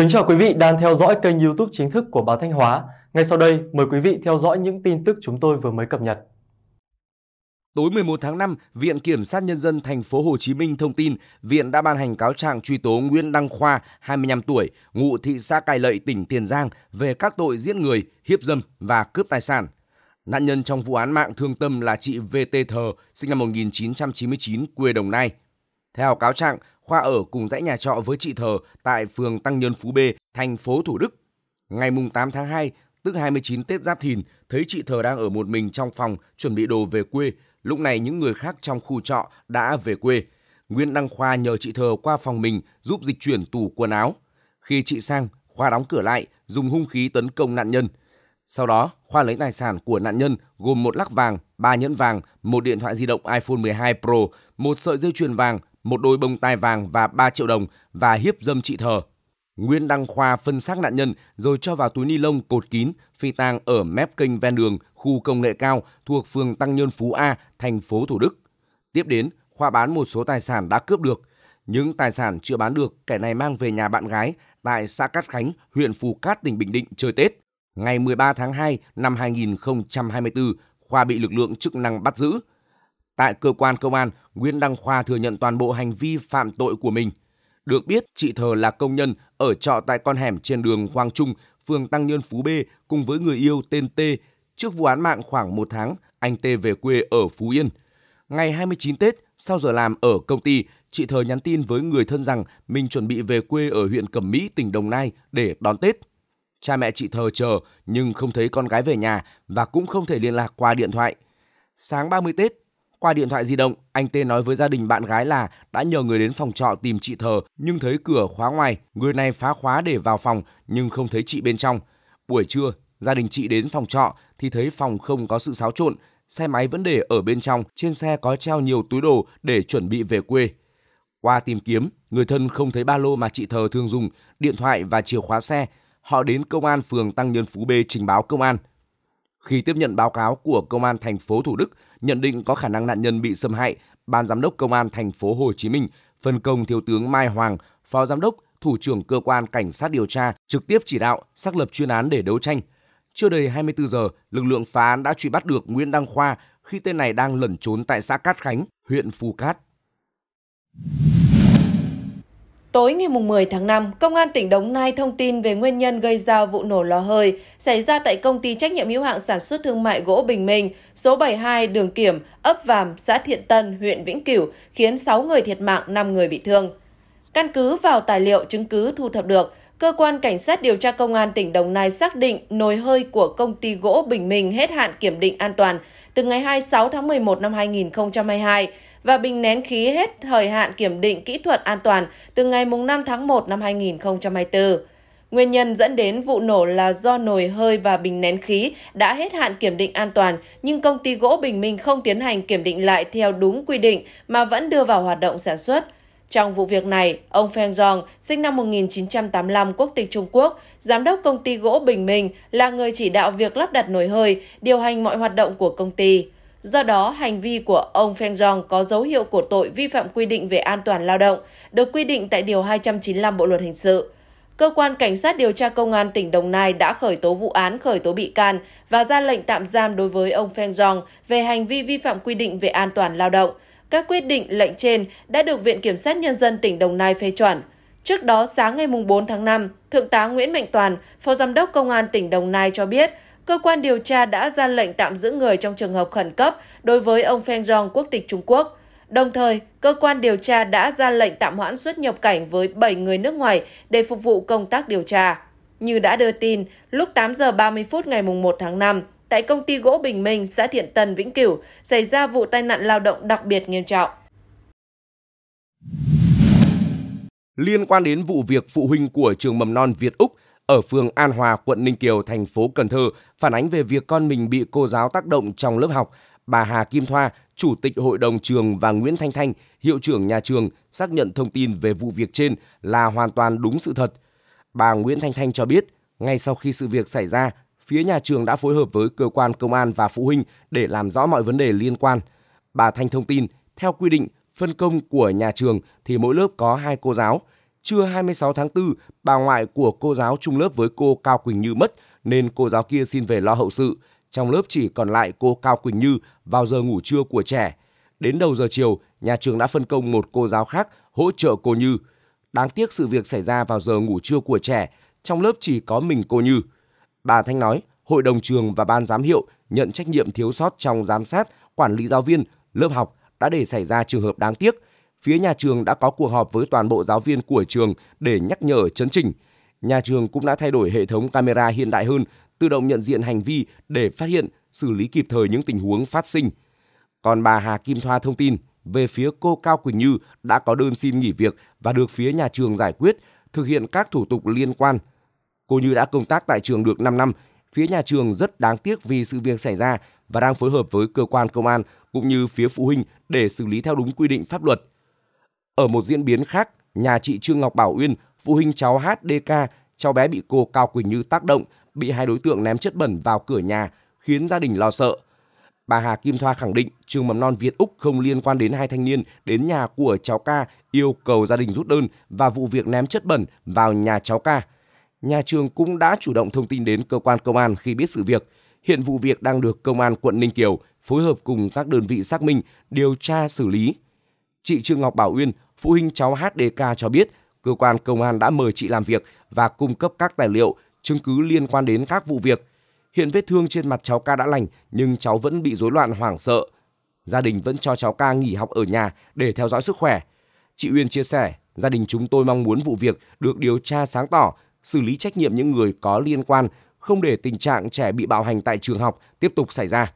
Kính chào quý vị đang theo dõi kênh YouTube chính thức của báo Thanh Hóa. Ngay sau đây, mời quý vị theo dõi những tin tức chúng tôi vừa mới cập nhật. Tối 11 tháng 5, Viện Kiểm sát Nhân dân thành phố Hồ Chí Minh thông tin Viện đã ban hành cáo trạng truy tố Nguyễn Đăng Khoa, 25 tuổi, ngụ thị xã Cai Lậy, tỉnh Tiền Giang về các tội giết người, hiếp dâm và cướp tài sản. Nạn nhân trong vụ án mạng thương tâm là chị VT Thờ, sinh năm 1999, quê Đồng Nai. Theo cáo trạng, Khoa ở cùng dãy nhà trọ với chị Thờ tại phường Tăng Nhân Phú B, thành phố Thủ Đức. Ngày 8 tháng 2, tức 29 Tết Giáp Thìn, thấy chị Thờ đang ở một mình trong phòng chuẩn bị đồ về quê. Lúc này những người khác trong khu trọ đã về quê. Nguyễn Đăng Khoa nhờ chị Thờ qua phòng mình giúp dịch chuyển tủ quần áo. Khi chị sang, Khoa đóng cửa lại, dùng hung khí tấn công nạn nhân. Sau đó, Khoa lấy tài sản của nạn nhân gồm một lắc vàng, ba nhẫn vàng, một điện thoại di động iPhone 12 Pro, một sợi dây chuyền vàng một đôi bông tai vàng và 3 triệu đồng và hiếp dâm chị thờ. Nguyễn Đăng Khoa phân xác nạn nhân rồi cho vào túi ni lông cột kín phi tang ở mép kênh ven đường khu công nghệ cao thuộc phường Tăng Nhơn Phú A, thành phố Thủ Đức. Tiếp đến, Khoa bán một số tài sản đã cướp được. Những tài sản chưa bán được, kẻ này mang về nhà bạn gái tại xã Cát Khánh, huyện Phù Cát, tỉnh Bình Định chơi Tết. Ngày 13 tháng 2 năm 2024, Khoa bị lực lượng chức năng bắt giữ. Tại cơ quan công an, Nguyễn Đăng Khoa thừa nhận toàn bộ hành vi phạm tội của mình. Được biết, chị Thờ là công nhân ở trọ tại con hẻm trên đường Hoàng Trung, phường Tăng Nhân Phú B cùng với người yêu tên T. Trước vụ án mạng khoảng một tháng, anh T về quê ở Phú Yên. Ngày 29 Tết, sau giờ làm ở công ty, chị Thờ nhắn tin với người thân rằng mình chuẩn bị về quê ở huyện Cẩm Mỹ, tỉnh Đồng Nai để đón Tết. Cha mẹ chị Thờ chờ nhưng không thấy con gái về nhà và cũng không thể liên lạc qua điện thoại. Sáng 30 Tết, qua điện thoại di động, anh T nói với gia đình bạn gái là đã nhờ người đến phòng trọ tìm chị thờ nhưng thấy cửa khóa ngoài, người này phá khóa để vào phòng nhưng không thấy chị bên trong. Buổi trưa, gia đình chị đến phòng trọ thì thấy phòng không có sự xáo trộn, xe máy vẫn để ở bên trong, trên xe có treo nhiều túi đồ để chuẩn bị về quê. Qua tìm kiếm, người thân không thấy ba lô mà chị thờ thường dùng, điện thoại và chìa khóa xe. Họ đến công an phường Tăng Nhân Phú B trình báo công an. Khi tiếp nhận báo cáo của Công an thành phố Thủ Đức nhận định có khả năng nạn nhân bị xâm hại, Ban Giám đốc Công an thành phố Hồ Chí Minh phân công Thiếu tướng Mai Hoàng, Phó Giám đốc, Thủ trưởng Cơ quan Cảnh sát điều tra trực tiếp chỉ đạo xác lập chuyên án để đấu tranh. Chưa đầy 24 giờ, lực lượng phá án đã truy bắt được Nguyễn Đăng Khoa khi tên này đang lẩn trốn tại xã Cát Khánh, huyện Phù Cát. Tối ngày 10 tháng 5, Công an tỉnh Đồng Nai thông tin về nguyên nhân gây ra vụ nổ lò hơi xảy ra tại công ty trách nhiệm hữu hạn sản xuất thương mại gỗ Bình Minh, số 72 đường Kiểm, ấp Vàm, xã Thiện Tân, huyện Vĩnh Cửu, khiến 6 người thiệt mạng, 5 người bị thương. Căn cứ vào tài liệu chứng cứ thu thập được, cơ quan cảnh sát điều tra công an tỉnh Đồng Nai xác định nồi hơi của công ty gỗ Bình Minh hết hạn kiểm định an toàn từ ngày 26 tháng 11 năm 2022 và bình nén khí hết thời hạn kiểm định kỹ thuật an toàn từ ngày 5 tháng 1 năm 2024. Nguyên nhân dẫn đến vụ nổ là do nồi hơi và bình nén khí đã hết hạn kiểm định an toàn, nhưng công ty gỗ Bình Minh không tiến hành kiểm định lại theo đúng quy định mà vẫn đưa vào hoạt động sản xuất. Trong vụ việc này, ông Feng Zhong, sinh năm 1985 quốc tịch Trung Quốc, giám đốc công ty gỗ Bình Minh, là người chỉ đạo việc lắp đặt nồi hơi, điều hành mọi hoạt động của công ty. Do đó, hành vi của ông Feng Rong có dấu hiệu của tội vi phạm quy định về an toàn lao động, được quy định tại Điều 295 Bộ Luật Hình sự. Cơ quan Cảnh sát điều tra Công an tỉnh Đồng Nai đã khởi tố vụ án khởi tố bị can và ra lệnh tạm giam đối với ông Feng Rong về hành vi vi phạm quy định về an toàn lao động. Các quyết định lệnh trên đã được Viện Kiểm sát Nhân dân tỉnh Đồng Nai phê chuẩn. Trước đó, sáng ngày 4 tháng 5, Thượng tá Nguyễn Mạnh Toàn, Phó Giám đốc Công an tỉnh Đồng Nai cho biết, cơ quan điều tra đã ra lệnh tạm giữ người trong trường hợp khẩn cấp đối với ông Feng Rong quốc tịch Trung Quốc. Đồng thời, cơ quan điều tra đã ra lệnh tạm hoãn xuất nhập cảnh với 7 người nước ngoài để phục vụ công tác điều tra. Như đã đưa tin, lúc 8 giờ 30 phút ngày 1 tháng 5, tại công ty gỗ Bình Minh, xã Thiện Tân, Vĩnh Cửu, xảy ra vụ tai nạn lao động đặc biệt nghiêm trọng. Liên quan đến vụ việc phụ huynh của trường mầm non Việt Úc ở phường An Hòa, quận Ninh Kiều, thành phố Cần Thơ phản ánh về việc con mình bị cô giáo tác động trong lớp học. Bà Hà Kim Thoa, Chủ tịch Hội đồng trường và Nguyễn Thanh Thanh, Hiệu trưởng nhà trường xác nhận thông tin về vụ việc trên là hoàn toàn đúng sự thật. Bà Nguyễn Thanh Thanh cho biết, ngay sau khi sự việc xảy ra, phía nhà trường đã phối hợp với cơ quan công an và phụ huynh để làm rõ mọi vấn đề liên quan. Bà Thanh thông tin, theo quy định, phân công của nhà trường thì mỗi lớp có hai cô giáo – Trưa 26 tháng 4, bà ngoại của cô giáo chung lớp với cô Cao Quỳnh Như mất nên cô giáo kia xin về lo hậu sự. Trong lớp chỉ còn lại cô Cao Quỳnh Như vào giờ ngủ trưa của trẻ. Đến đầu giờ chiều, nhà trường đã phân công một cô giáo khác hỗ trợ cô Như. Đáng tiếc sự việc xảy ra vào giờ ngủ trưa của trẻ, trong lớp chỉ có mình cô Như. Bà Thanh nói, hội đồng trường và ban giám hiệu nhận trách nhiệm thiếu sót trong giám sát, quản lý giáo viên, lớp học đã để xảy ra trường hợp đáng tiếc – phía nhà trường đã có cuộc họp với toàn bộ giáo viên của trường để nhắc nhở chấn chỉnh. Nhà trường cũng đã thay đổi hệ thống camera hiện đại hơn, tự động nhận diện hành vi để phát hiện, xử lý kịp thời những tình huống phát sinh. Còn bà Hà Kim Thoa thông tin, về phía cô Cao Quỳnh Như đã có đơn xin nghỉ việc và được phía nhà trường giải quyết, thực hiện các thủ tục liên quan. Cô Như đã công tác tại trường được 5 năm, phía nhà trường rất đáng tiếc vì sự việc xảy ra và đang phối hợp với cơ quan công an cũng như phía phụ huynh để xử lý theo đúng quy định pháp luật. Ở một diễn biến khác, nhà chị Trương Ngọc Bảo Uyên, phụ huynh cháu HDK, cháu bé bị cô Cao Quỳnh Như tác động, bị hai đối tượng ném chất bẩn vào cửa nhà, khiến gia đình lo sợ. Bà Hà Kim Thoa khẳng định trường mầm non Việt Úc không liên quan đến hai thanh niên đến nhà của cháu ca yêu cầu gia đình rút đơn và vụ việc ném chất bẩn vào nhà cháu ca. Nhà trường cũng đã chủ động thông tin đến cơ quan công an khi biết sự việc. Hiện vụ việc đang được công an quận Ninh Kiều phối hợp cùng các đơn vị xác minh, điều tra xử lý chị Trương Ngọc Bảo Uyên, phụ huynh cháu HDK cho biết, cơ quan công an đã mời chị làm việc và cung cấp các tài liệu, chứng cứ liên quan đến các vụ việc. Hiện vết thương trên mặt cháu ca đã lành nhưng cháu vẫn bị rối loạn hoảng sợ. Gia đình vẫn cho cháu ca nghỉ học ở nhà để theo dõi sức khỏe. Chị Uyên chia sẻ, gia đình chúng tôi mong muốn vụ việc được điều tra sáng tỏ, xử lý trách nhiệm những người có liên quan, không để tình trạng trẻ bị bạo hành tại trường học tiếp tục xảy ra.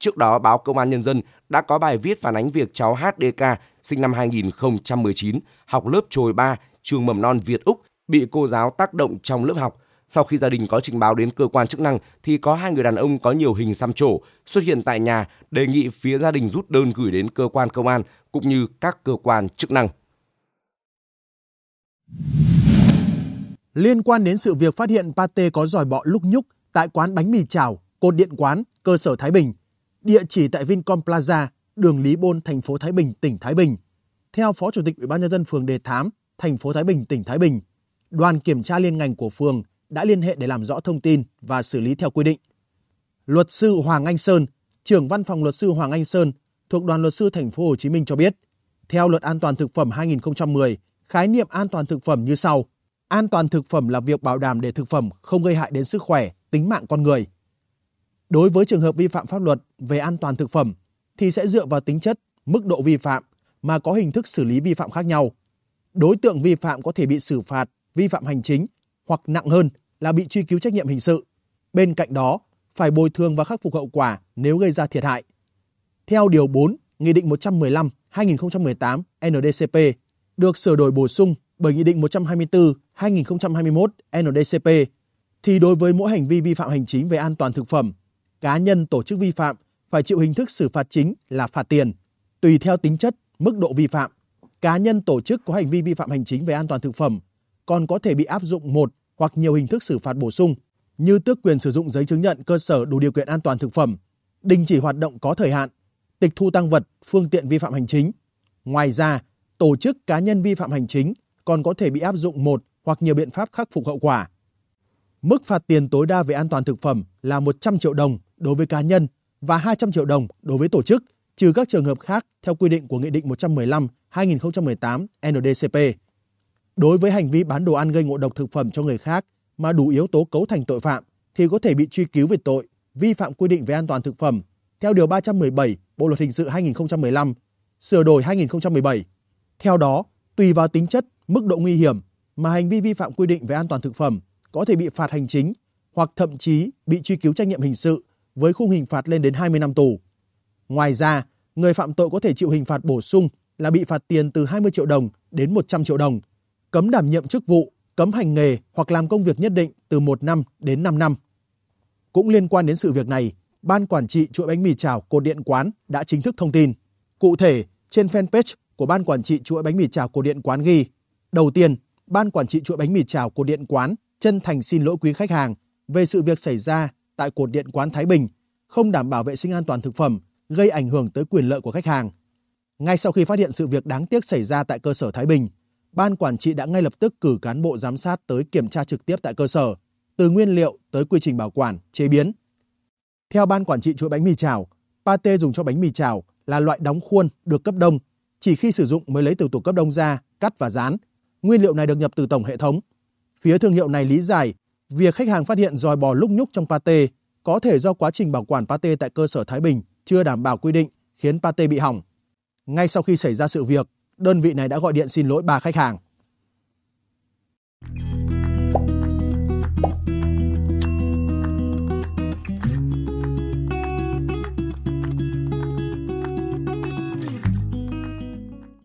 Trước đó, báo Công an Nhân dân đã có bài viết phản ánh việc cháu HDK sinh năm 2019, học lớp trồi 3, trường mầm non Việt Úc, bị cô giáo tác động trong lớp học. Sau khi gia đình có trình báo đến cơ quan chức năng thì có hai người đàn ông có nhiều hình xăm trổ xuất hiện tại nhà đề nghị phía gia đình rút đơn gửi đến cơ quan công an cũng như các cơ quan chức năng. Liên quan đến sự việc phát hiện pate có giỏi bọ lúc nhúc tại quán bánh mì chảo, cột điện quán, cơ sở Thái Bình, địa chỉ tại Vincom Plaza, đường Lý Bôn, thành phố Thái Bình, tỉnh Thái Bình. Theo Phó Chủ tịch Ủy ban nhân dân phường Đề Thám, thành phố Thái Bình, tỉnh Thái Bình, đoàn kiểm tra liên ngành của phường đã liên hệ để làm rõ thông tin và xử lý theo quy định. Luật sư Hoàng Anh Sơn, trưởng văn phòng luật sư Hoàng Anh Sơn thuộc đoàn luật sư thành phố Hồ Chí Minh cho biết, theo luật an toàn thực phẩm 2010, khái niệm an toàn thực phẩm như sau: An toàn thực phẩm là việc bảo đảm để thực phẩm không gây hại đến sức khỏe, tính mạng con người, Đối với trường hợp vi phạm pháp luật về an toàn thực phẩm thì sẽ dựa vào tính chất, mức độ vi phạm mà có hình thức xử lý vi phạm khác nhau. Đối tượng vi phạm có thể bị xử phạt vi phạm hành chính hoặc nặng hơn là bị truy cứu trách nhiệm hình sự. Bên cạnh đó, phải bồi thường và khắc phục hậu quả nếu gây ra thiệt hại. Theo Điều 4, Nghị định 115-2018 NDCP được sửa đổi bổ sung bởi Nghị định 124-2021 NDCP, thì đối với mỗi hành vi vi phạm hành chính về an toàn thực phẩm cá nhân tổ chức vi phạm phải chịu hình thức xử phạt chính là phạt tiền, tùy theo tính chất, mức độ vi phạm. Cá nhân tổ chức có hành vi vi phạm hành chính về an toàn thực phẩm còn có thể bị áp dụng một hoặc nhiều hình thức xử phạt bổ sung như tước quyền sử dụng giấy chứng nhận cơ sở đủ điều kiện an toàn thực phẩm, đình chỉ hoạt động có thời hạn, tịch thu tăng vật, phương tiện vi phạm hành chính. Ngoài ra, tổ chức cá nhân vi phạm hành chính còn có thể bị áp dụng một hoặc nhiều biện pháp khắc phục hậu quả. Mức phạt tiền tối đa về an toàn thực phẩm là 100 triệu đồng đối với cá nhân và 200 triệu đồng đối với tổ chức, trừ các trường hợp khác theo quy định của Nghị định 115-2018 NDCP. Đối với hành vi bán đồ ăn gây ngộ độc thực phẩm cho người khác mà đủ yếu tố cấu thành tội phạm thì có thể bị truy cứu về tội vi phạm quy định về an toàn thực phẩm theo Điều 317 Bộ Luật Hình sự 2015, sửa đổi 2017. Theo đó, tùy vào tính chất, mức độ nguy hiểm mà hành vi vi phạm quy định về an toàn thực phẩm có thể bị phạt hành chính hoặc thậm chí bị truy cứu trách nhiệm hình sự với khung hình phạt lên đến 20 năm tù. Ngoài ra, người phạm tội có thể chịu hình phạt bổ sung là bị phạt tiền từ 20 triệu đồng đến 100 triệu đồng, cấm đảm nhiệm chức vụ, cấm hành nghề hoặc làm công việc nhất định từ 1 năm đến 5 năm. Cũng liên quan đến sự việc này, Ban Quản trị chuỗi bánh mì chảo cột điện quán đã chính thức thông tin. Cụ thể, trên fanpage của Ban Quản trị chuỗi bánh mì chảo cột điện quán ghi Đầu tiên, Ban Quản trị chuỗi bánh mì chảo cột điện quán chân thành xin lỗi quý khách hàng về sự việc xảy ra tại cột điện quán Thái Bình không đảm bảo vệ sinh an toàn thực phẩm, gây ảnh hưởng tới quyền lợi của khách hàng. Ngay sau khi phát hiện sự việc đáng tiếc xảy ra tại cơ sở Thái Bình, ban quản trị đã ngay lập tức cử cán bộ giám sát tới kiểm tra trực tiếp tại cơ sở, từ nguyên liệu tới quy trình bảo quản, chế biến. Theo ban quản trị chuỗi bánh mì chảo, pate dùng cho bánh mì chảo là loại đóng khuôn được cấp đông, chỉ khi sử dụng mới lấy từ tủ cấp đông ra, cắt và dán. Nguyên liệu này được nhập từ tổng hệ thống. Phía thương hiệu này lý giải Việc khách hàng phát hiện dòi bò lúc nhúc trong pate có thể do quá trình bảo quản pate tại cơ sở Thái Bình chưa đảm bảo quy định khiến pate bị hỏng. Ngay sau khi xảy ra sự việc, đơn vị này đã gọi điện xin lỗi bà khách hàng.